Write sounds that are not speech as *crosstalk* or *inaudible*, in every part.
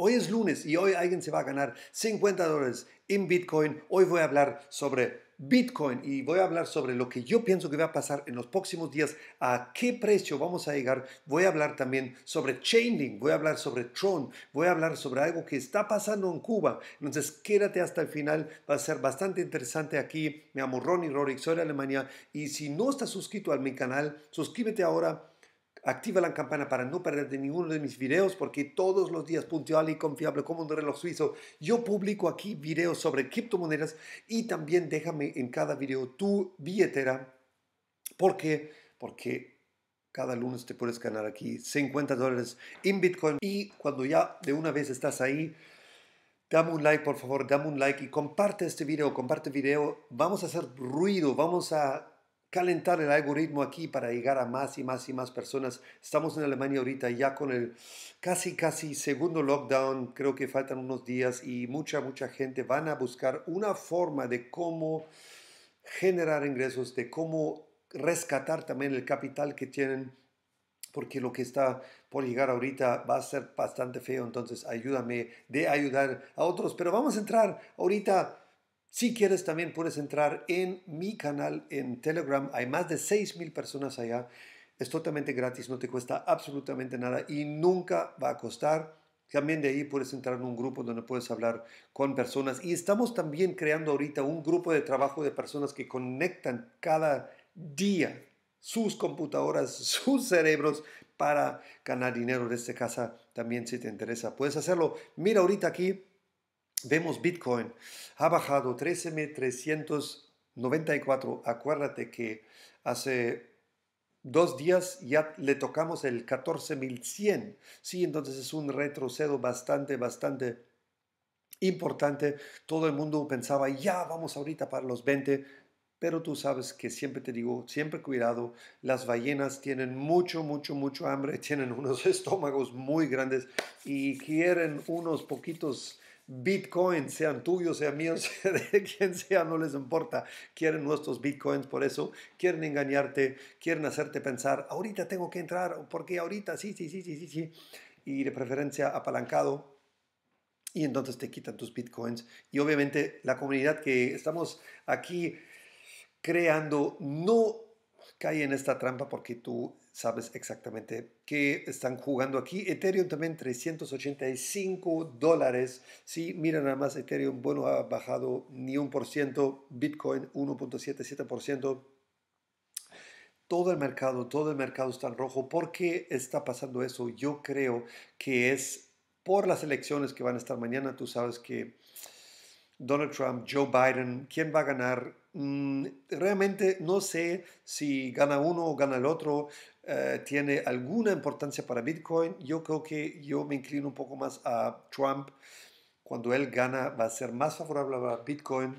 Hoy es lunes y hoy alguien se va a ganar 50 dólares en Bitcoin. Hoy voy a hablar sobre Bitcoin y voy a hablar sobre lo que yo pienso que va a pasar en los próximos días, a qué precio vamos a llegar. Voy a hablar también sobre chaining voy a hablar sobre Tron, voy a hablar sobre algo que está pasando en Cuba. Entonces quédate hasta el final, va a ser bastante interesante aquí. Me llamo Ronnie Rorick, soy de Alemania y si no estás suscrito a mi canal, suscríbete ahora Activa la campana para no perderte ninguno de mis videos porque todos los días puntual y confiable como un reloj suizo yo publico aquí videos sobre criptomonedas y también déjame en cada video tu billetera porque porque cada lunes te puedes ganar aquí 50 dólares en Bitcoin y cuando ya de una vez estás ahí Dame un like, por favor, dame un like y comparte este video, comparte video. Vamos a hacer ruido, vamos a calentar el algoritmo aquí para llegar a más y más y más personas. Estamos en Alemania ahorita ya con el casi, casi segundo lockdown. Creo que faltan unos días y mucha, mucha gente van a buscar una forma de cómo generar ingresos, de cómo rescatar también el capital que tienen, porque lo que está por llegar ahorita va a ser bastante feo. Entonces ayúdame de ayudar a otros. Pero vamos a entrar ahorita si quieres también puedes entrar en mi canal en Telegram. Hay más de mil personas allá. Es totalmente gratis, no te cuesta absolutamente nada y nunca va a costar. También de ahí puedes entrar en un grupo donde puedes hablar con personas. Y estamos también creando ahorita un grupo de trabajo de personas que conectan cada día sus computadoras, *laughs* sus cerebros para ganar dinero desde casa. También si te interesa, puedes hacerlo. Mira ahorita aquí Vemos Bitcoin ha bajado 13.394. Acuérdate que hace dos días ya le tocamos el 14.100. Sí, entonces es un retrocedo bastante, bastante importante. Todo el mundo pensaba, ya vamos ahorita para los 20. Pero tú sabes que siempre te digo, siempre cuidado, las ballenas tienen mucho, mucho, mucho hambre, *laughs* tienen unos estómagos muy grandes y quieren unos poquitos Bitcoin, sean tuyos, sean míos, *laughs* de quien sea, no les importa. Quieren nuestros Bitcoins, por eso quieren engañarte, quieren hacerte pensar, ahorita tengo que entrar, porque ahorita, sí, sí, sí, sí, sí, sí. Y de preferencia apalancado, y entonces te quitan tus bitcoins. Y obviamente la comunidad que estamos aquí creando no cae en esta trampa porque tú sabes exactamente qué están jugando aquí. Ethereum también 385 dólares. Sí, mira nada más, Ethereum, bueno, ha bajado ni un por ciento, Bitcoin 1.77%. Todo el mercado, todo el mercado está en rojo. ¿Por qué está pasando eso? Yo creo que es por las elecciones que van a estar mañana. Tú sabes que Donald Trump, Joe Biden, ¿quién va a ganar? Mm, realmente no sé si gana uno o gana el otro. Eh, tiene alguna importancia para Bitcoin, yo creo que yo me inclino un poco más a Trump. Cuando él gana va a ser más favorable para Bitcoin.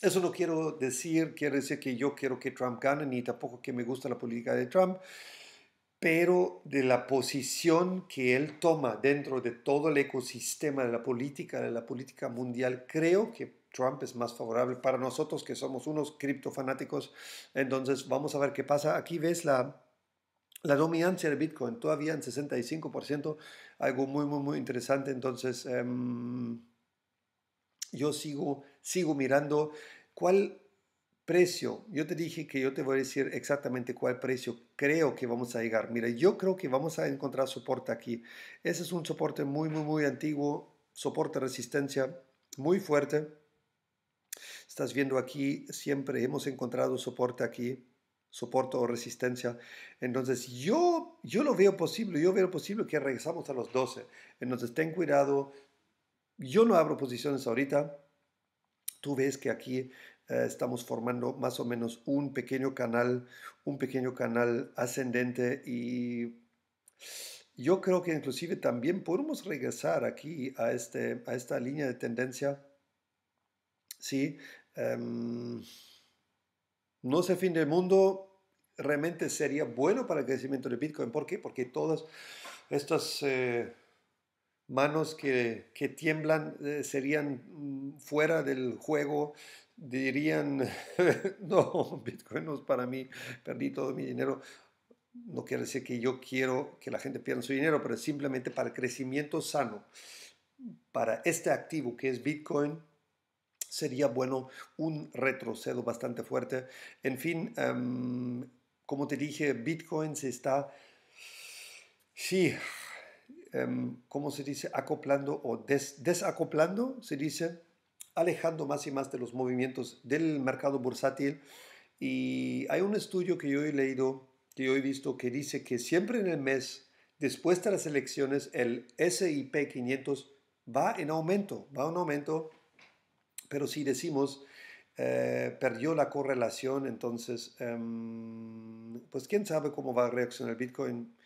Eso no quiero decir, quiere decir que yo quiero que Trump gane, ni tampoco que me gusta la política de Trump, pero de la posición que él toma dentro de todo el ecosistema de la política, de la política mundial, creo que Trump es más favorable para nosotros que somos unos criptofanáticos. Entonces vamos a ver qué pasa. Aquí ves la, la dominancia de Bitcoin todavía en 65%, algo muy, muy, muy interesante. Entonces, em, yo sigo, sigo mirando cuál precio. Yo te dije que yo te voy a decir exactamente cuál precio creo que vamos a llegar. Mira, yo creo que vamos a encontrar soporte aquí. Ese es un soporte muy, muy, muy antiguo, soporte resistencia muy fuerte. Estás viendo aquí, siempre hemos encontrado soporte aquí soporte o resistencia. Entonces yo, yo lo veo posible, yo veo posible que regresamos a los 12. Entonces ten cuidado, yo no abro posiciones ahorita. Tú ves que aquí eh, estamos formando más o menos un pequeño canal, un pequeño canal ascendente y yo creo que inclusive también podemos regresar aquí a, este, a esta línea de tendencia. Sí. Em, no sé, fin del mundo, realmente sería bueno para el crecimiento de Bitcoin. ¿Por qué? Porque todas estas eh, manos que, tiemblan eh, serían mm, fuera del juego, dirían, *laughs* no, Bitcoin no es para mí, perdí todo mi dinero. No quiere decir que yo quiero que la gente pierda su dinero, pero simplemente para el crecimiento sano, para este activo que es Bitcoin, sería bueno un retrocedo bastante fuerte. En fin, em, como te dije, Bitcoin se está, sí, em, ¿cómo se dice? Acoplando o desacoplando, se dice, alejando más y más de los movimientos del mercado bursátil. Y hay un estudio que yo he leído, que yo he visto, que dice que siempre en el mes, después de las elecciones, el SIP 500 va en aumento, va en aumento pero si decimos, eh, perdió la correlación, entonces, em, pues quién sabe cómo va a reaccionar el Bitcoin.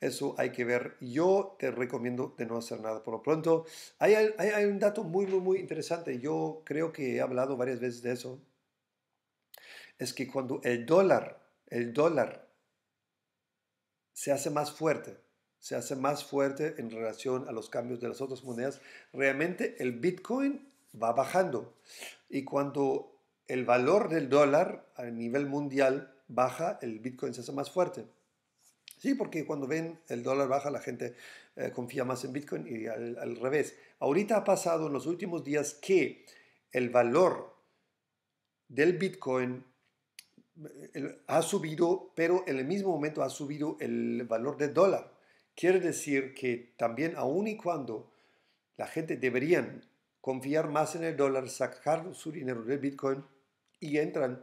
Eso hay que ver. Yo te recomiendo de no hacer nada por lo pronto. Hay, hay un dato muy, muy, muy interesante. Yo creo que he hablado varias veces de eso. Es que cuando el dólar, el dólar se hace más fuerte, se hace más fuerte en relación a los cambios de las otras monedas, realmente el Bitcoin va bajando. Y cuando el valor del dólar a nivel mundial baja, el Bitcoin se hace más fuerte. Sí, porque cuando ven el dólar baja, la gente eh, confía más en Bitcoin y al, revés. Ahorita ha pasado en los últimos días que el valor del Bitcoin eh, ha subido, pero en el mismo momento ha subido el valor del dólar. Quiere decir que también aún y cuando la gente deberían confiar más en el dólar, sacar su dinero del Bitcoin y entran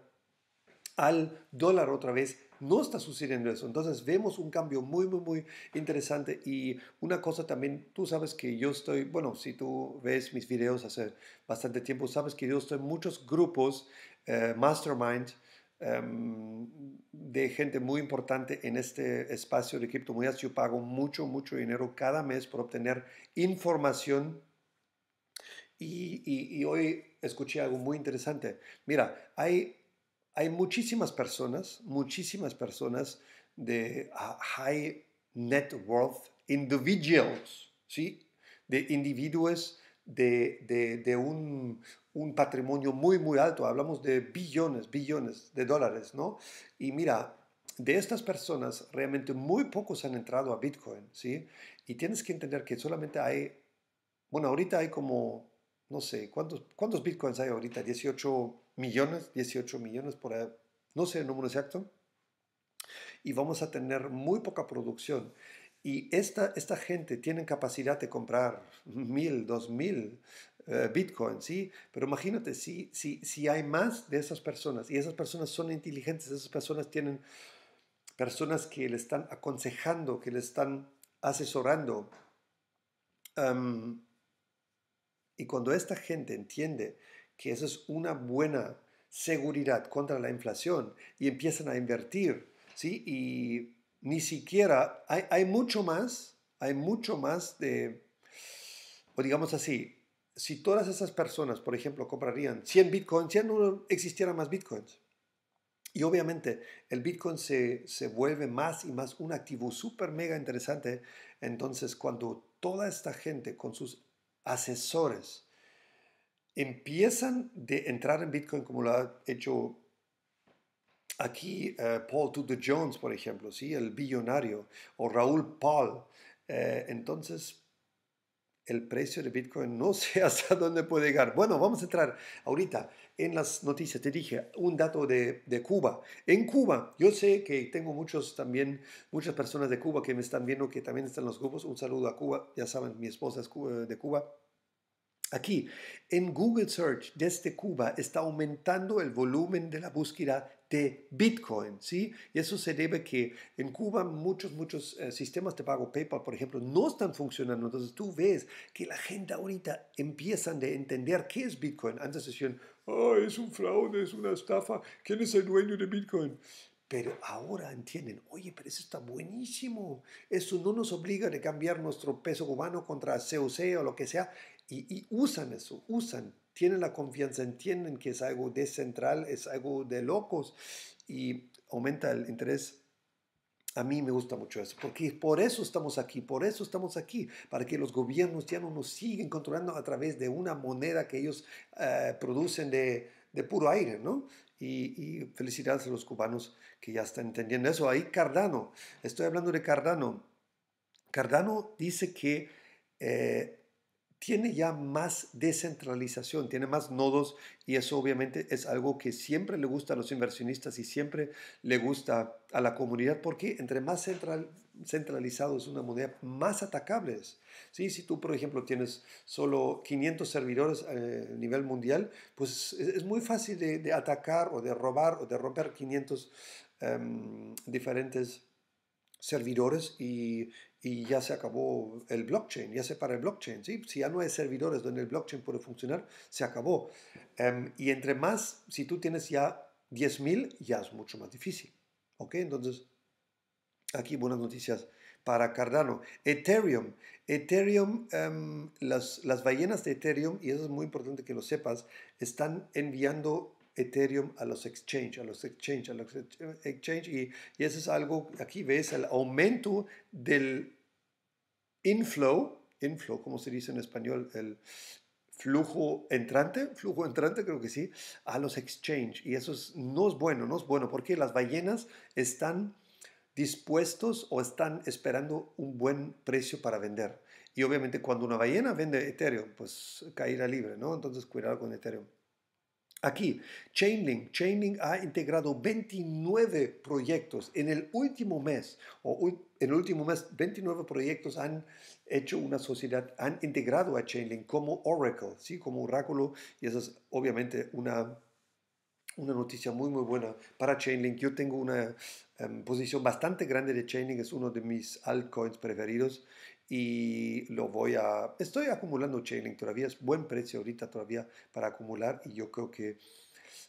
al dólar otra vez. No está sucediendo eso. Entonces vemos un cambio muy, muy, muy interesante. Y una cosa también, tú sabes que yo estoy, bueno, si tú ves mis videos hace bastante tiempo, sabes que yo estoy en muchos grupos, eh, mastermind, em, de gente muy importante en este espacio de criptomonedas. Yo pago mucho, mucho dinero cada mes por obtener información y, hoy escuché algo muy interesante. Mira, hay, hay muchísimas personas, muchísimas personas de ah, high net worth individuals, ¿sí? De individuos de, un, un, patrimonio muy, muy alto. Hablamos de billones, billones de dólares, ¿no? Y mira, de estas personas, realmente muy pocos han entrado a Bitcoin, ¿sí? Y tienes que entender que solamente hay, bueno, ahorita hay como no sé, ¿cuántos, bitcoins hay ahorita? ¿18 millones? ¿18 millones por No sé el número exacto. Y vamos a tener muy poca producción. Y esta, esta gente tiene capacidad de comprar mil, dos mil eh, bitcoins, ¿sí? Pero imagínate, si, si, si hay más de esas personas, y esas personas son inteligentes, esas personas tienen personas que le están aconsejando, que le están asesorando, em, y cuando esta gente entiende que eso es una buena seguridad contra la inflación y empiezan a invertir, ¿sí? Y ni siquiera, hay, mucho más, hay mucho más de, o digamos así, si todas esas personas, por ejemplo, comprarían 100 bitcoins, ya no existieran más bitcoins. Y obviamente el Bitcoin se, se, vuelve más y más un activo súper mega interesante. Entonces cuando toda esta gente con sus asesores empiezan de entrar en Bitcoin como lo ha hecho aquí eh, Paul Tudor Jones, por ejemplo, ¿sí? el billonario, o Raúl Paul. Eh, entonces, el precio de Bitcoin no *laughs* sé hasta dónde puede llegar. Bueno, vamos a entrar ahorita en las noticias. Te dije un dato de, de, Cuba. En Cuba, yo sé que tengo muchos también, muchas personas de Cuba que me están viendo, que también están en los grupos. Un saludo a Cuba. Ya saben, mi esposa es eh, de Cuba. Aquí, en Google Search desde este Cuba está aumentando el volumen de la búsqueda de Bitcoin, ¿sí? Y eso se debe que en Cuba muchos, muchos eh, sistemas de pago PayPal, por ejemplo, no están funcionando. Entonces tú ves que la gente ahorita empiezan a entender qué es Bitcoin. Antes decían, oh, es un fraude, es una estafa, ¿quién es el dueño de Bitcoin? Pero ahora entienden, oye, pero eso está buenísimo. Eso no nos obliga a cambiar nuestro peso cubano contra COC o lo que sea y, usan eso, usan, tienen la confianza, entienden que es algo descentral, es algo de locos y aumenta el interés a mí me gusta mucho eso, porque por eso estamos aquí, por eso estamos aquí, para que los gobiernos ya no nos siguen controlando a través de una moneda que ellos eh, producen de, puro aire, ¿no? Y, felicidades a los cubanos que ya están entendiendo eso. Ahí Cardano, estoy hablando de Cardano. Cardano dice que eh, tiene ya más descentralización, tiene más nodos y eso obviamente es algo que siempre le gusta a los inversionistas y siempre le gusta a la comunidad porque entre más central, centralizado es una moneda, más atacable ¿Sí? Si tú, por ejemplo, tienes solo 500 servidores eh, a nivel mundial, pues es, muy fácil de, atacar o de robar o de romper 500 em, diferentes servidores y, y ya se acabó el blockchain, ya se para el blockchain. ¿sí? Si ya no hay servidores donde el blockchain puede funcionar, se acabó. Em, y entre más, si tú tienes ya 10.000, ya es mucho más difícil. ¿Ok? Entonces, aquí buenas noticias para Cardano. Ethereum. Ethereum, em, las, las ballenas de Ethereum, y eso es muy importante que lo sepas, están enviando Ethereum a los exchange, a los exchange, a los exchange. Y, eso es algo, aquí ves el aumento del inflow, inflow, como se dice en español, el flujo entrante, flujo entrante creo que sí, a los exchange. Y eso no es bueno, no es bueno, porque las ballenas están dispuestos o están esperando un buen precio para vender. Y obviamente cuando una ballena vende Ethereum, pues caerá libre, ¿no? Entonces cuidado con Ethereum. Aquí, Chainlink, Chainlink ha integrado 29 proyectos. En el último mes, o en el último mes, 29 proyectos han hecho una sociedad, han integrado a Chainlink como Oracle, ¿sí? como oráculo, y esa es obviamente una, una noticia muy, muy buena para Chainlink. Yo tengo una em, posición bastante grande de Chainlink, es uno de mis altcoins preferidos, y lo voy a... Estoy acumulando Chainlink todavía, es buen precio ahorita todavía para acumular y yo creo que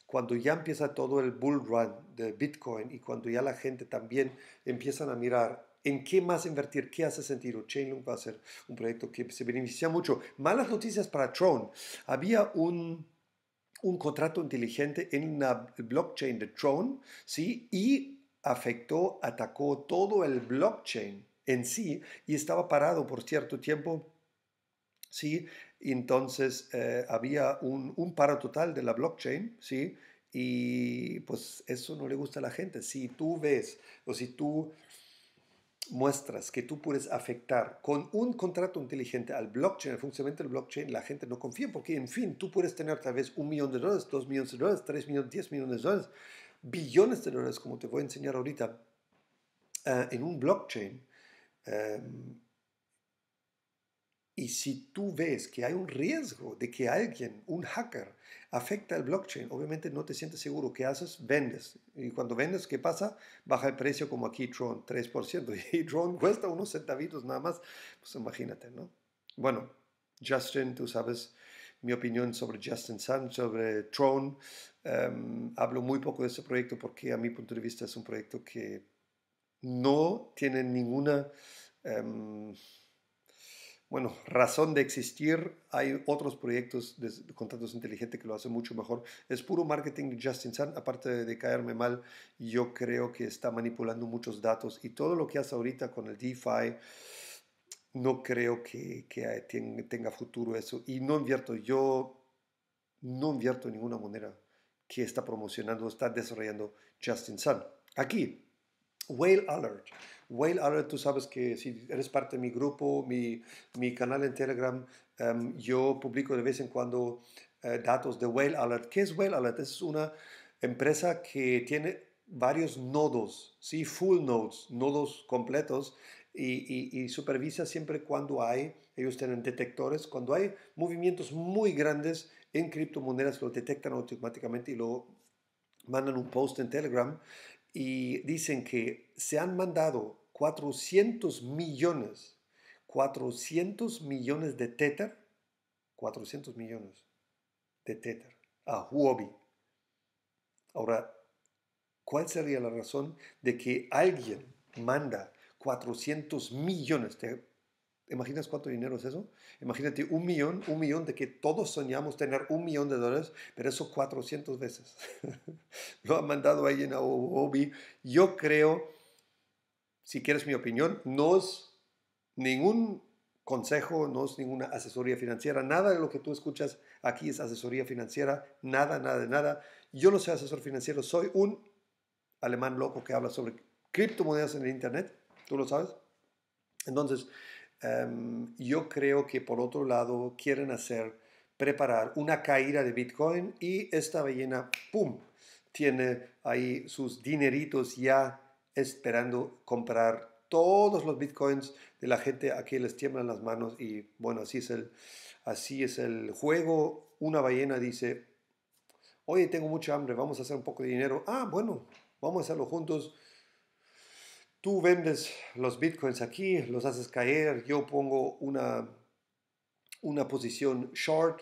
cuando ya empieza todo el bull run de Bitcoin y cuando ya la gente también empiezan a mirar en qué más invertir, qué hace sentido, Chainlink va a ser un proyecto que se beneficia mucho. Malas noticias para Tron. Había un un contrato inteligente en una blockchain de Tron, ¿sí? Y afectó, atacó todo el blockchain en sí y estaba parado por cierto tiempo. ¿sí? Entonces eh, había un, un paro total de la blockchain, ¿sí? y pues eso no le gusta a la gente. Si tú ves o si tú muestras que tú puedes afectar con un contrato inteligente al blockchain, al funcionamiento del blockchain, la gente no confía porque, en fin, tú puedes tener tal vez un millón de dólares, dos millones de dólares, tres millones, diez millones de dólares, billones de dólares, como te voy a enseñar ahorita, ah, en un blockchain, Em, y si tú ves que hay un riesgo de que alguien, un hacker, afecte el blockchain, obviamente no te sientes seguro. ¿Qué haces? Vendes. Y cuando vendes, ¿qué pasa? Baja el precio como aquí Tron, 3%. *laughs* Y Tron cuesta unos centavitos nada más. Pues imagínate, ¿no? Bueno, Justin, tú sabes mi opinión sobre Justin Sun, sobre Tron. Em, hablo muy poco de ese proyecto porque a mi punto de vista es un proyecto que no tienen ninguna em, bueno, razón de existir. Hay otros proyectos de contratos inteligentes que lo hacen mucho mejor. Es puro marketing de Justin Sun. Aparte de caerme mal, yo creo que está manipulando muchos datos y todo lo que hace ahorita con el DeFi. No creo que, tenga futuro eso. Y no invierto, yo no invierto ninguna moneda que está promocionando, está desarrollando Justin Sun. Aquí, Whale Alert. Whale Alert, tú sabes que si eres parte de mi grupo, mi, mi canal en Telegram, em, yo publico de vez en cuando eh, datos de Whale Alert. ¿Qué es Whale Alert? Es una empresa que tiene varios nodos, ¿sí? full nodes, nodos completos, y, y, supervisa siempre cuando hay, ellos tienen detectores, cuando hay movimientos muy grandes en criptomonedas, lo detectan automáticamente y lo mandan un post en Telegram y dicen que se han mandado 400 millones, 400 millones de Tether, 400 millones de Tether a Huobi. Ahora, ¿cuál sería la razón de que alguien manda 400 millones de ¿Imaginas cuánto dinero es eso? Imagínate un millón, un millón de que todos soñamos tener un millón de dólares, pero eso 400 veces. *laughs* Lo ha mandado alguien a Obi. Yo creo, si quieres mi opinión, no es ningún consejo, no es ninguna asesoría financiera. Nada de lo que tú escuchas aquí es asesoría financiera. Nada, nada, nada. Yo no soy asesor financiero, soy un alemán loco que habla sobre criptomonedas en el Internet. ¿Tú lo sabes? Entonces, Em, yo creo que por otro lado quieren hacer, preparar una caída de Bitcoin y esta ballena, ¡pum!, tiene ahí sus dineritos ya esperando comprar todos los bitcoins de la gente a que les tiemblan las manos y bueno, así es el, así es el juego. Una ballena dice, oye, tengo mucha hambre, vamos a hacer un poco de dinero. Ah, bueno, vamos a hacerlo juntos tú vendes los bitcoins aquí, los haces caer, yo pongo una, una posición short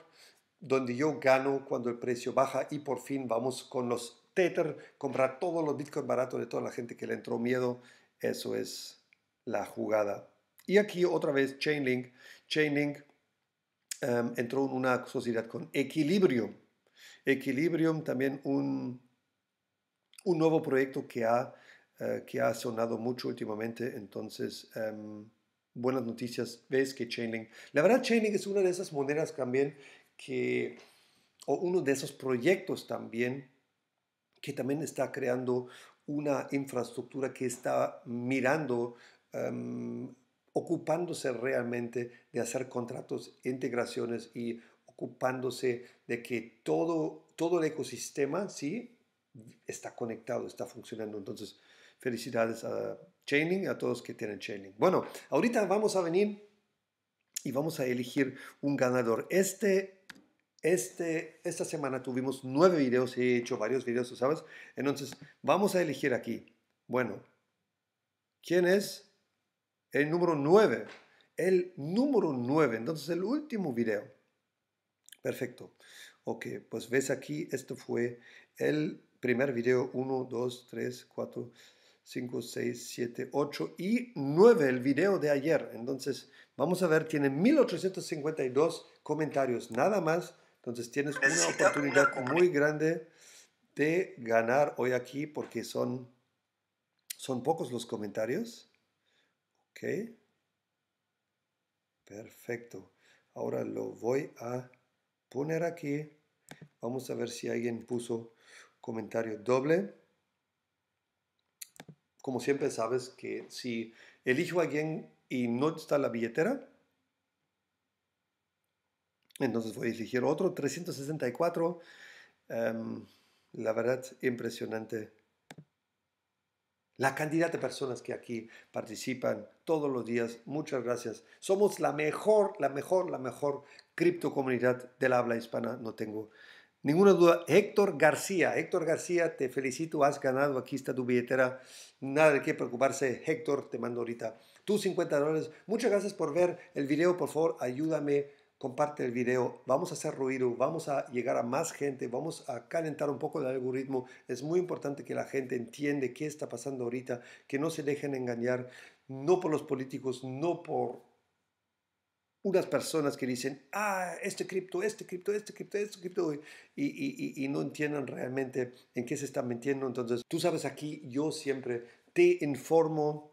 donde yo gano cuando el precio baja y por fin vamos con los Tether, comprar todos los bitcoins baratos de toda la gente que le entró miedo. Eso es la jugada. Y aquí otra vez Chainlink. Chainlink em, entró en una sociedad con Equilibrium. Equilibrium también un, un nuevo proyecto que ha eh, que ha sonado mucho últimamente. Entonces, em, buenas noticias. Ves que Chainlink. La verdad, Chainlink es una de esas monedas también que. o uno de esos proyectos también que también está creando una infraestructura que está mirando, em, ocupándose realmente de hacer contratos, integraciones y ocupándose de que todo, todo el ecosistema, ¿sí? está conectado, está funcionando. Entonces, Felicidades a y a todos que tienen Chaining. Bueno, ahorita vamos a venir y vamos a elegir un ganador. Este, este, esta semana tuvimos nueve videos, he hecho varios videos, ¿sabes? Entonces, vamos a elegir aquí. Bueno, ¿quién es? El número nueve? El número nueve. entonces el último video. Perfecto. Ok, pues ves aquí, esto fue el primer video. Uno, dos, tres, cuatro. 5, 6, 7, 8 y 9, el video de ayer. Entonces, vamos a ver, tiene 1852 comentarios, nada más. Entonces, tienes una oportunidad muy grande de ganar hoy aquí porque son, son pocos los comentarios. Ok. Perfecto. Ahora lo voy a poner aquí. Vamos a ver si alguien puso comentario doble como siempre sabes que si elijo a alguien y no está la billetera, entonces voy a elegir otro, 364. Em, la verdad, impresionante. La cantidad de personas que aquí participan todos los días, muchas gracias. Somos la mejor, la mejor, la mejor cripto criptocomunidad del habla hispana, no tengo Ninguna duda. Héctor García. Héctor García, te felicito. Has ganado. Aquí está tu billetera. Nada de qué preocuparse. Héctor, te mando ahorita tus 50 dólares. Muchas gracias por ver el video. Por favor, ayúdame. Comparte el video. Vamos a hacer ruido. Vamos a llegar a más gente. Vamos a calentar un poco el algoritmo. Es muy importante que la gente entiende qué está pasando ahorita. Que no se dejen engañar. No por los políticos, no por unas personas que dicen, ah, este cripto, este cripto, este cripto, este cripto, y, y, no entienden realmente en qué se están metiendo. Entonces, tú sabes, aquí yo siempre te informo,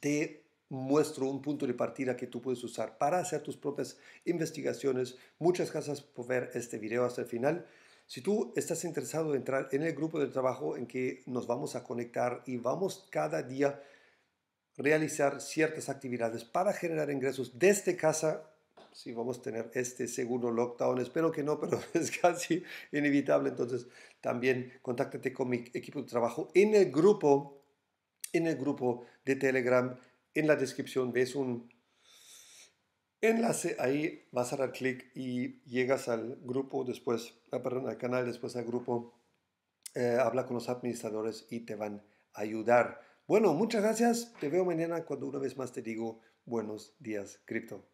te muestro un punto de partida que tú puedes usar para hacer tus propias investigaciones. Muchas gracias por ver este video hasta el final. Si tú estás interesado en entrar en el grupo de trabajo en que nos vamos a conectar y vamos cada día realizar ciertas actividades para generar ingresos desde casa. Si vamos a tener este segundo lockdown, espero que no, pero *laughs* es casi inevitable. Entonces, también contáctate con mi equipo de trabajo en el grupo, en el grupo de Telegram. En la descripción ves un enlace, ahí vas a dar clic y llegas al grupo después, ah, perdón, al canal, después al grupo. Eh, habla con los administradores y te van a ayudar bueno, muchas gracias. Te veo mañana cuando una vez más te digo buenos días, cripto.